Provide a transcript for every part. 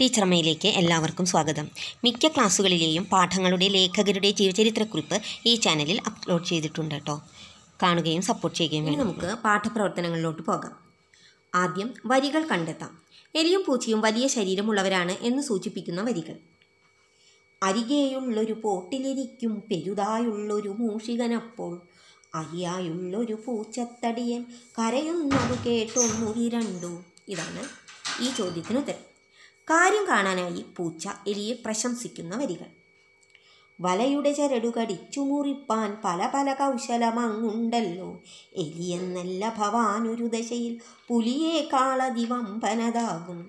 ടീച്ചർമയിലേക്ക് എല്ലാവർക്കും സ്വാഗതം മിക്ക ക്ലാസ്സുകളിലെയും പാഠങ്ങളുടെ ലേഖകരുടെ ജീവചരിത്രക്കുറിപ്പ് ഈ ചാനലിൽ അപ്ലോഡ് ചെയ്തിട്ടുണ്ട് കേട്ടോ കാണുകയും സപ്പോർട്ട് ചെയ്യുകയും വേണം നമുക്ക് പാഠപ്രവർത്തനങ്ങളിലോട്ട് പോകാം ആദ്യം വരികൾ കണ്ടെത്താം എലിയും പൂച്ചയും വലിയ ശരീരമുള്ളവരാണ് എന്ന് സൂചിപ്പിക്കുന്ന വരികൾ അരികെയുള്ളൊരു പോട്ടിലിരിക്കും പെരുതായുള്ളൊരു മൂഷികനപ്പോൾ അരിയായുള്ളൊരു പൂച്ചത്തടിയൻ കരയുന്നത് കേട്ടൊന്നു രണ്ടു ഇതാണ് ഈ ചോദ്യത്തിന് ഉത്തരം കാര്യം കാണാനായി പൂച്ച എലിയെ പ്രശംസിക്കുന്ന വരികൾ വലയുടെ ചരടുകടിച്ചു മുറിപ്പാൻ പല പല കൗശലമങ്ങുണ്ടല്ലോ എലിയെന്നല്ല ഒരു ദശയിൽ പുലിയേക്കാളതിവമ്പനതാകും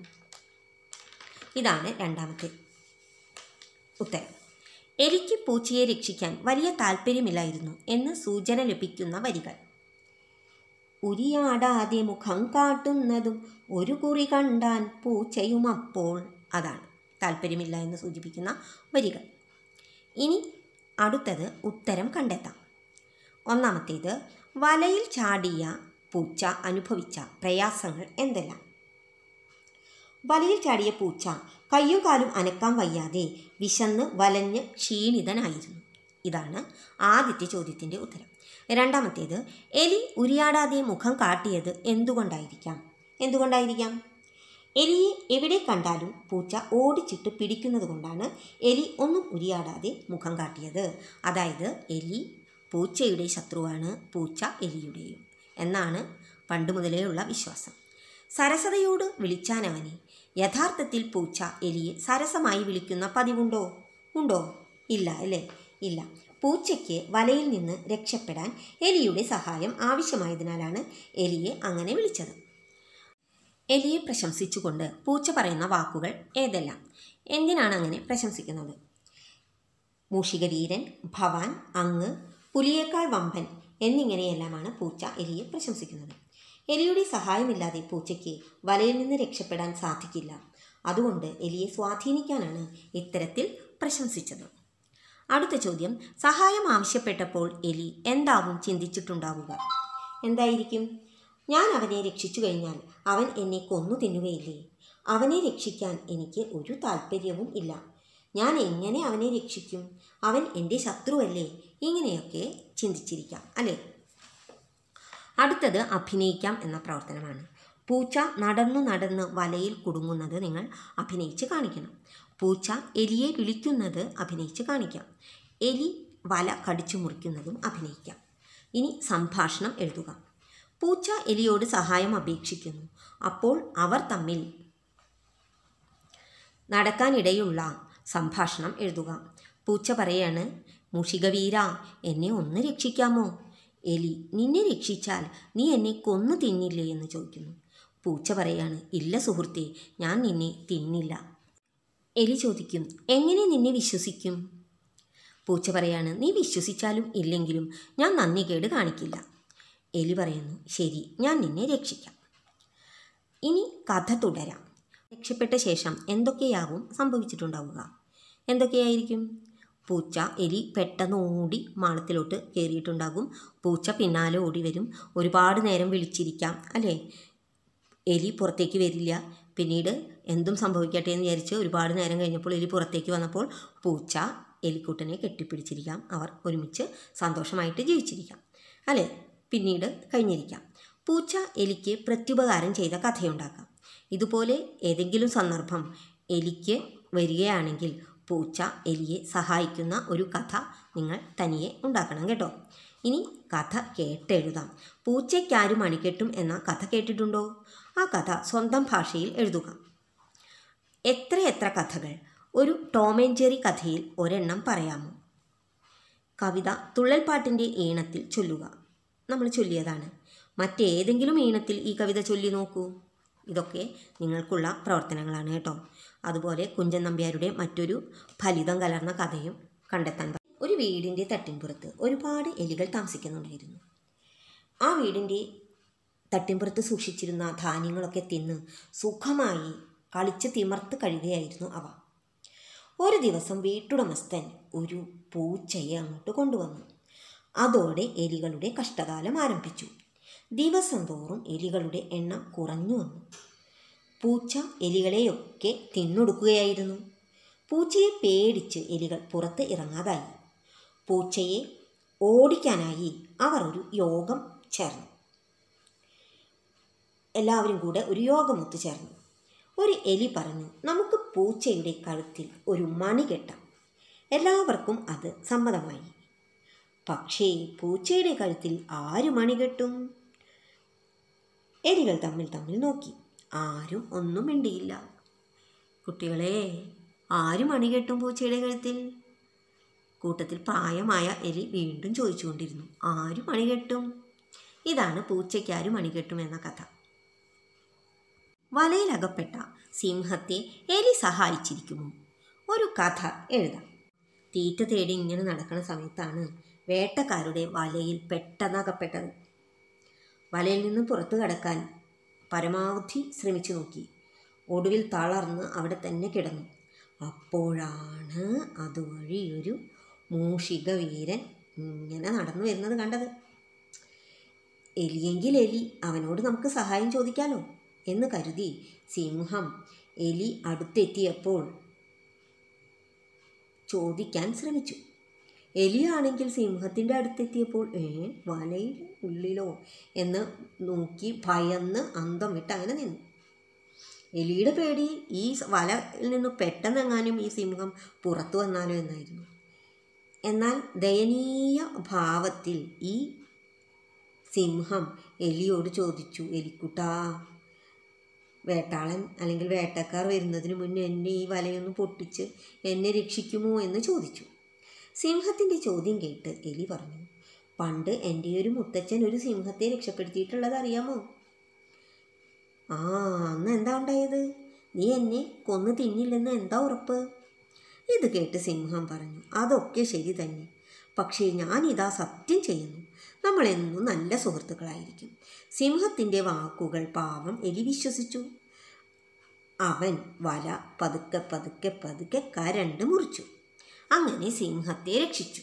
ഇതാണ് രണ്ടാമത്തെ ഉത്തരം എലിക്ക് പൂച്ചയെ രക്ഷിക്കാൻ വലിയ താല്പര്യമില്ലായിരുന്നു എന്ന് സൂചന ലഭിക്കുന്ന വരികൾ ഉരിയാടാതെ മുഖം കാട്ടുന്നതും ഒരു കുറി കണ്ടാൻ പൂച്ചയും അപ്പോൾ അതാണ് താല്പര്യമില്ല എന്ന് സൂചിപ്പിക്കുന്ന വരികൾ ഇനി അടുത്തത് ഉത്തരം കണ്ടെത്താം ഒന്നാമത്തേത് വലയിൽ ചാടിയ പൂച്ച അനുഭവിച്ച പ്രയാസങ്ങൾ എന്തെല്ലാം വലയിൽ ചാടിയ പൂച്ച കയ്യും കാലും അനക്കാൻ വയ്യാതെ വിശന്ന് വലഞ്ഞ് ക്ഷീണിതനായിരുന്നു ഇതാണ് ആദ്യത്തെ ചോദ്യത്തിൻ്റെ ഉത്തരം രണ്ടാമത്തേത് എലി ഉരിയാടാതെ മുഖം കാട്ടിയത് എന്തുകൊണ്ടായിരിക്കാം എന്തുകൊണ്ടായിരിക്കാം എലിയെ എവിടെ കണ്ടാലും പൂച്ച ഓടിച്ചിട്ട് പിടിക്കുന്നത് കൊണ്ടാണ് എലി ഒന്നും ഉരിയാടാതെ മുഖം കാട്ടിയത് അതായത് എലി പൂച്ചയുടെ ശത്രുവാണ് പൂച്ച എലിയുടെയും എന്നാണ് പണ്ട് മുതലേ ഉള്ള വിശ്വാസം സരസതയോട് വിളിച്ചാനവനെ യഥാർത്ഥത്തിൽ പൂച്ച എലിയെ സരസമായി വിളിക്കുന്ന പതിവുണ്ടോ ഉണ്ടോ ഇല്ല അല്ലേ ഇല്ല പൂച്ചയ്ക്ക് വലയിൽ നിന്ന് രക്ഷപ്പെടാൻ എലിയുടെ സഹായം ആവശ്യമായതിനാലാണ് എലിയെ അങ്ങനെ വിളിച്ചത് എലിയെ പ്രശംസിച്ചുകൊണ്ട് പൂച്ച പറയുന്ന വാക്കുകൾ ഏതെല്ലാം എന്തിനാണ് അങ്ങനെ പ്രശംസിക്കുന്നത് മൂഷികവീരൻ ഭവാൻ അങ്ങ് പുലിയേക്കാൾ വമ്പൻ എന്നിങ്ങനെയെല്ലാമാണ് പൂച്ച എലിയെ പ്രശംസിക്കുന്നത് എലിയുടെ സഹായമില്ലാതെ പൂച്ചയ്ക്ക് വലയിൽ നിന്ന് രക്ഷപ്പെടാൻ സാധിക്കില്ല അതുകൊണ്ട് എലിയെ സ്വാധീനിക്കാനാണ് ഇത്തരത്തിൽ പ്രശംസിച്ചത് അടുത്ത ചോദ്യം സഹായം ആവശ്യപ്പെട്ടപ്പോൾ എലി എന്താവും ചിന്തിച്ചിട്ടുണ്ടാവുക എന്തായിരിക്കും ഞാൻ അവനെ രക്ഷിച്ചു കഴിഞ്ഞാൽ അവൻ എന്നെ കൊന്നു തിന്നുകയില്ലേ അവനെ രക്ഷിക്കാൻ എനിക്ക് ഒരു താല്പര്യവും ഇല്ല ഞാൻ എങ്ങനെ അവനെ രക്ഷിക്കും അവൻ എൻ്റെ ശത്രുവല്ലേ ഇങ്ങനെയൊക്കെ ചിന്തിച്ചിരിക്കാം അല്ലേ അടുത്തത് അഭിനയിക്കാം എന്ന പ്രവർത്തനമാണ് പൂച്ച നടന്നു നടന്ന് വലയിൽ കുടുങ്ങുന്നത് നിങ്ങൾ അഭിനയിച്ച് കാണിക്കണം പൂച്ച എലിയെ വിളിക്കുന്നത് അഭിനയിച്ച് കാണിക്കാം എലി വല കടിച്ചു മുറിക്കുന്നതും അഭിനയിക്കാം ഇനി സംഭാഷണം എഴുതുക പൂച്ച എലിയോട് സഹായം അപേക്ഷിക്കുന്നു അപ്പോൾ അവർ തമ്മിൽ നടക്കാനിടയുള്ള സംഭാഷണം എഴുതുക പൂച്ച പറയാണ് മുഷികവീര എന്നെ ഒന്ന് രക്ഷിക്കാമോ എലി നിന്നെ രക്ഷിച്ചാൽ നീ എന്നെ കൊന്നു തിന്നില്ലേ എന്ന് ചോദിക്കുന്നു പൂച്ച പറയാണ് ഇല്ല സുഹൃത്തെ ഞാൻ നിന്നെ തിന്നില്ല എലി ചോദിക്കും എങ്ങനെ നിന്നെ വിശ്വസിക്കും പൂച്ച പറയാണ് നീ വിശ്വസിച്ചാലും ഇല്ലെങ്കിലും ഞാൻ നന്ദി കേട് കാണിക്കില്ല എലി പറയുന്നു ശരി ഞാൻ നിന്നെ രക്ഷിക്കാം ഇനി കഥ തുടരാം രക്ഷപ്പെട്ട ശേഷം എന്തൊക്കെയാവും സംഭവിച്ചിട്ടുണ്ടാവുക എന്തൊക്കെയായിരിക്കും പൂച്ച എലി പെട്ടെന്ന് ഓടി മാളത്തിലോട്ട് കയറിയിട്ടുണ്ടാകും പൂച്ച പിന്നാലെ ഓടി വരും ഒരുപാട് നേരം വിളിച്ചിരിക്കാം അല്ലേ എലി പുറത്തേക്ക് വരില്ല പിന്നീട് എന്തും സംഭവിക്കട്ടെ എന്ന് വിചാരിച്ച് ഒരുപാട് നേരം കഴിഞ്ഞപ്പോൾ എലി പുറത്തേക്ക് വന്നപ്പോൾ പൂച്ച എലിക്കൂട്ടനെ കെട്ടിപ്പിടിച്ചിരിക്കാം അവർ ഒരുമിച്ച് സന്തോഷമായിട്ട് ജീവിച്ചിരിക്കാം അല്ലേ പിന്നീട് കഴിഞ്ഞിരിക്കാം പൂച്ച എലിക്ക് പ്രത്യുപകാരം ചെയ്ത കഥയുണ്ടാക്കാം ഇതുപോലെ ഏതെങ്കിലും സന്ദർഭം എലിക്ക് വരികയാണെങ്കിൽ പൂച്ച എലിയെ സഹായിക്കുന്ന ഒരു കഥ നിങ്ങൾ തനിയെ ഉണ്ടാക്കണം കേട്ടോ ഇനി കഥ കേട്ടെഴുതാം പൂച്ചയ്ക്കാരും അണിക്കെട്ടും എന്ന കഥ കേട്ടിട്ടുണ്ടോ ആ കഥ സ്വന്തം ഭാഷയിൽ എഴുതുക എത്രയെത്ര കഥകൾ ഒരു ടോമേഞ്ചെറി കഥയിൽ ഒരെണ്ണം പറയാമോ കവിത തുള്ളൽപ്പാട്ടിൻ്റെ ഈണത്തിൽ ചൊല്ലുക നമ്മൾ ചൊല്ലിയതാണ് മറ്റേതെങ്കിലും ഈണത്തിൽ ഈ കവിത ചൊല്ലി നോക്കൂ ഇതൊക്കെ നിങ്ങൾക്കുള്ള പ്രവർത്തനങ്ങളാണ് കേട്ടോ അതുപോലെ കുഞ്ചൻ നമ്പ്യാരുടെ മറ്റൊരു ഫലിതം കലർന്ന കഥയും കണ്ടെത്താൻ ഒരു വീടിൻ്റെ തട്ടിൻപുറത്ത് ഒരുപാട് എലികൾ താമസിക്കുന്നുണ്ടായിരുന്നു ആ വീടിൻ്റെ തട്ടിൻപുറത്ത് സൂക്ഷിച്ചിരുന്ന ധാന്യങ്ങളൊക്കെ തിന്ന് സുഖമായി കളിച്ച് തിമർത്ത് കഴിയുകയായിരുന്നു അവ ഒരു ദിവസം വീട്ടുടമസ്ഥൻ ഒരു പൂച്ചയെ അങ്ങോട്ട് കൊണ്ടുവന്നു അതോടെ എലികളുടെ കഷ്ടകാലം ആരംഭിച്ചു ദിവസം തോറും എലികളുടെ എണ്ണം കുറഞ്ഞു വന്നു പൂച്ച എലികളെയൊക്കെ തിന്നൊടുക്കുകയായിരുന്നു പൂച്ചയെ പേടിച്ച് എലികൾ പുറത്ത് ഇറങ്ങാതായി പൂച്ചയെ ഓടിക്കാനായി അവർ ഒരു യോഗം ചേർന്നു എല്ലാവരും കൂടെ ഒരു യോഗം ഒത്തുചേർന്നു ഒരു എലി പറഞ്ഞു നമുക്ക് പൂച്ചയുടെ കഴുത്തിൽ ഒരു മണി കെട്ടാം എല്ലാവർക്കും അത് സമ്മതമായി പക്ഷേ പൂച്ചയുടെ കഴുത്തിൽ ആര് മണി കെട്ടും എലികൾ തമ്മിൽ തമ്മിൽ നോക്കി ആരും ഒന്നും മിണ്ടിയില്ല കുട്ടികളെ ആരും മണി കെട്ടും പൂച്ചയുടെ കഴുത്തിൽ കൂട്ടത്തിൽ പ്രായമായ എലി വീണ്ടും ചോദിച്ചുകൊണ്ടിരുന്നു ആരും മണി കെട്ടും ഇതാണ് പൂച്ചയ്ക്ക് ആര് മണി കെട്ടും എന്ന കഥ വലയിലകപ്പെട്ട സിംഹത്തെ എലി സഹായിച്ചിരിക്കുന്നു ഒരു കഥ എഴുതാം തീറ്റ തേടി ഇങ്ങനെ നടക്കുന്ന സമയത്താണ് വേട്ടക്കാരുടെ വലയിൽ പെട്ടെന്നകപ്പെട്ടത് വലയിൽ നിന്ന് പുറത്തു കടക്കാൻ പരമാവധി ശ്രമിച്ചു നോക്കി ഒടുവിൽ തളർന്ന് അവിടെ തന്നെ കിടന്നു അപ്പോഴാണ് അതുവഴി ഒരു മൂഷിക വീരൻ ഇങ്ങനെ നടന്നു വരുന്നത് കണ്ടത് എലിയെങ്കിൽ എലി അവനോട് നമുക്ക് സഹായം ചോദിക്കാലോ എന്ന് കരുതി സിംഹം എലി അടുത്തെത്തിയപ്പോൾ ചോദിക്കാൻ ശ്രമിച്ചു എലിയാണെങ്കിൽ സിംഹത്തിൻ്റെ അടുത്തെത്തിയപ്പോൾ ഏ വലയിൽ ഉള്ളിലോ എന്ന് നോക്കി ഭയന്ന് അന്തം വിട്ട് അങ്ങനെ നിന്നു എലിയുടെ പേടി ഈ വലയിൽ നിന്ന് പെട്ടെന്നെങ്ങാനും ഈ സിംഹം പുറത്തു വന്നാലോ എന്നായിരുന്നു എന്നാൽ ദയനീയ ഭാവത്തിൽ ഈ സിംഹം എലിയോട് ചോദിച്ചു എലിക്കുട്ടാ വേട്ടാളൻ അല്ലെങ്കിൽ വേട്ടക്കാർ വരുന്നതിന് മുന്നേ എന്നെ ഈ വലയൊന്ന് പൊട്ടിച്ച് എന്നെ രക്ഷിക്കുമോ എന്ന് ചോദിച്ചു സിംഹത്തിൻ്റെ ചോദ്യം കേട്ട് എലി പറഞ്ഞു പണ്ട് എൻ്റെ ഒരു മുത്തച്ഛൻ ഒരു സിംഹത്തെ രക്ഷപ്പെടുത്തിയിട്ടുള്ളത് അറിയാമോ ആ അന്ന് എന്താ ഉണ്ടായത് നീ എന്നെ കൊന്നു തിന്നില്ലെന്ന് എന്താ ഉറപ്പ് ഇത് കേട്ട് സിംഹം പറഞ്ഞു അതൊക്കെ ശരി തന്നെ പക്ഷേ ഞാനിതാ സത്യം ചെയ്യുന്നു നമ്മളെന്നും നല്ല സുഹൃത്തുക്കളായിരിക്കും സിംഹത്തിൻ്റെ വാക്കുകൾ പാവം എലി വിശ്വസിച്ചു അവൻ വല പതുക്കെ പതുക്കെ പതുക്കെ കരണ്ട് മുറിച്ചു അങ്ങനെ സിംഹത്തെ രക്ഷിച്ചു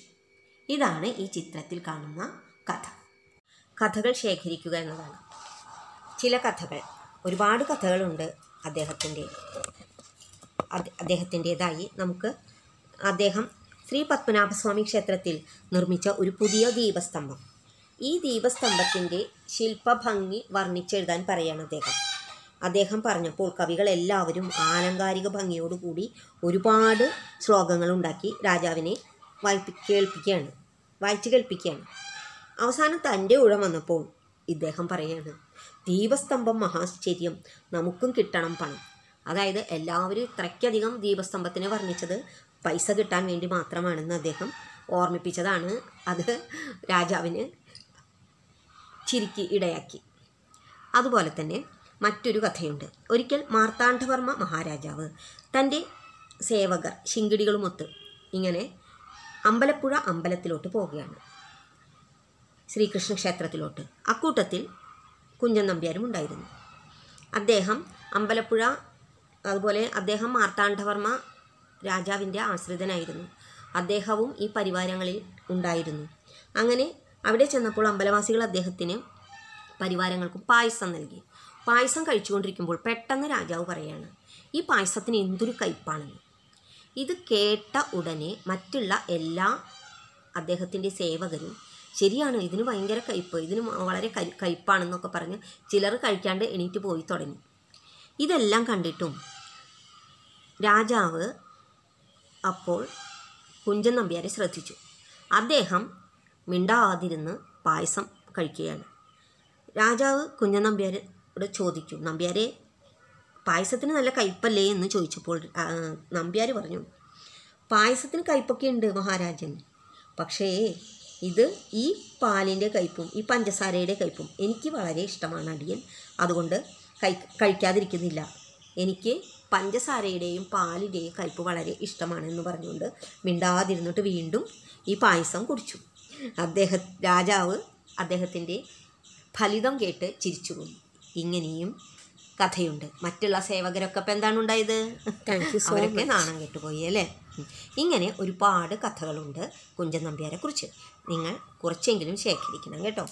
ഇതാണ് ഈ ചിത്രത്തിൽ കാണുന്ന കഥ കഥകൾ ശേഖരിക്കുക എന്നതാണ് ചില കഥകൾ ഒരുപാട് കഥകളുണ്ട് അദ്ദേഹത്തിൻ്റെ അദ്ദേഹത്തിൻ്റെതായി നമുക്ക് അദ്ദേഹം ശ്രീ പത്മനാഭസ്വാമി ക്ഷേത്രത്തിൽ നിർമ്മിച്ച ഒരു പുതിയ ദീപസ്തംഭം ഈ ദീപസ്തംഭത്തിൻ്റെ ശില്പഭംഗി വർണ്ണിച്ചെഴുതാൻ പറയാണ് അദ്ദേഹം അദ്ദേഹം പറഞ്ഞപ്പോൾ കവികളെല്ലാവരും ആലങ്കാരിക ഭംഗിയോടുകൂടി ഒരുപാട് ശ്ലോകങ്ങൾ ഉണ്ടാക്കി രാജാവിനെ വായിപ്പി കേൾപ്പിക്കുകയാണ് വായിച്ച് കേൾപ്പിക്കുകയാണ് അവസാനം തൻ്റെ ഊഴം വന്നപ്പോൾ ഇദ്ദേഹം പറയുകയാണ് ദീപസ്തംഭം മഹാശ്ചര്യം നമുക്കും കിട്ടണം പണം അതായത് എല്ലാവരും ഇത്രയ്ക്കധികം ദീപസ്തംഭത്തിനെ വർണ്ണിച്ചത് പൈസ കിട്ടാൻ വേണ്ടി മാത്രമാണെന്ന് അദ്ദേഹം ഓർമ്മിപ്പിച്ചതാണ് അത് രാജാവിന് ചിരിക്ക് ഇടയാക്കി അതുപോലെ തന്നെ മറ്റൊരു കഥയുണ്ട് ഒരിക്കൽ മാർത്താണ്ഡവർമ്മ മഹാരാജാവ് തൻ്റെ സേവകർ ശിങ്കിടികളുമൊത്ത് ഇങ്ങനെ അമ്പലപ്പുഴ അമ്പലത്തിലോട്ട് പോവുകയാണ് ശ്രീകൃഷ്ണ ക്ഷേത്രത്തിലോട്ട് അക്കൂട്ടത്തിൽ കുഞ്ഞൻ നമ്പ്യാരും ഉണ്ടായിരുന്നു അദ്ദേഹം അമ്പലപ്പുഴ അതുപോലെ അദ്ദേഹം മാർത്താണ്ഡവർമ്മ രാജാവിൻ്റെ ആശ്രിതനായിരുന്നു അദ്ദേഹവും ഈ പരിവാരങ്ങളിൽ ഉണ്ടായിരുന്നു അങ്ങനെ അവിടെ ചെന്നപ്പോൾ അമ്പലവാസികൾ അദ്ദേഹത്തിന് പരിവാരങ്ങൾക്കും പായസം നൽകി പായസം കഴിച്ചുകൊണ്ടിരിക്കുമ്പോൾ പെട്ടെന്ന് രാജാവ് പറയുകയാണ് ഈ പായസത്തിന് എന്തൊരു കയ്പാണെന്ന് ഇത് കേട്ട ഉടനെ മറ്റുള്ള എല്ലാ അദ്ദേഹത്തിൻ്റെ സേവകരും ശരിയാണ് ഇതിന് ഭയങ്കര കയ്പ് ഇതിന് വളരെ കൈ കയ്പാണെന്നൊക്കെ പറഞ്ഞ് ചിലർ കഴിക്കാണ്ട് എണീറ്റ് പോയി തുടങ്ങി ഇതെല്ലാം കണ്ടിട്ടും രാജാവ് അപ്പോൾ കുഞ്ചൻ നമ്പ്യാരെ ശ്രദ്ധിച്ചു അദ്ദേഹം മിണ്ടാതിരുന്ന് പായസം കഴിക്കുകയാണ് രാജാവ് കുഞ്ഞനമ്പ്യാരോട് ചോദിച്ചു നമ്പ്യാരെ പായസത്തിന് നല്ല കയ്പല്ലേ എന്ന് ചോദിച്ചപ്പോൾ നമ്പ്യാർ പറഞ്ഞു പായസത്തിന് കയ്പൊക്കെ ഉണ്ട് മഹാരാജൻ പക്ഷേ ഇത് ഈ പാലിൻ്റെ കയ്പും ഈ പഞ്ചസാരയുടെ കയ്പും എനിക്ക് വളരെ ഇഷ്ടമാണ് അടിയൻ അതുകൊണ്ട് കൈ കഴിക്കാതിരിക്കുന്നില്ല എനിക്ക് പഞ്ചസാരയുടെയും പാലിൻ്റെയും കയ്പ് വളരെ ഇഷ്ടമാണെന്ന് പറഞ്ഞുകൊണ്ട് മിണ്ടാതിരുന്നിട്ട് വീണ്ടും ഈ പായസം കുടിച്ചു അദ്ദേഹ രാജാവ് അദ്ദേഹത്തിൻ്റെ ഫലിതം കേട്ട് ചിരിച്ചു പോയി ഇങ്ങനെയും കഥയുണ്ട് മറ്റുള്ള സേവകരൊക്കെ ഇപ്പം എന്താണ് ഉണ്ടായത് അവരൊക്കെ നാണം കെട്ടുപോയി അല്ലേ ഇങ്ങനെ ഒരുപാട് കഥകളുണ്ട് കുഞ്ചൻ നമ്പ്യാരെക്കുറിച്ച് നിങ്ങൾ കുറച്ചെങ്കിലും ശേഖരിക്കണം കേട്ടോ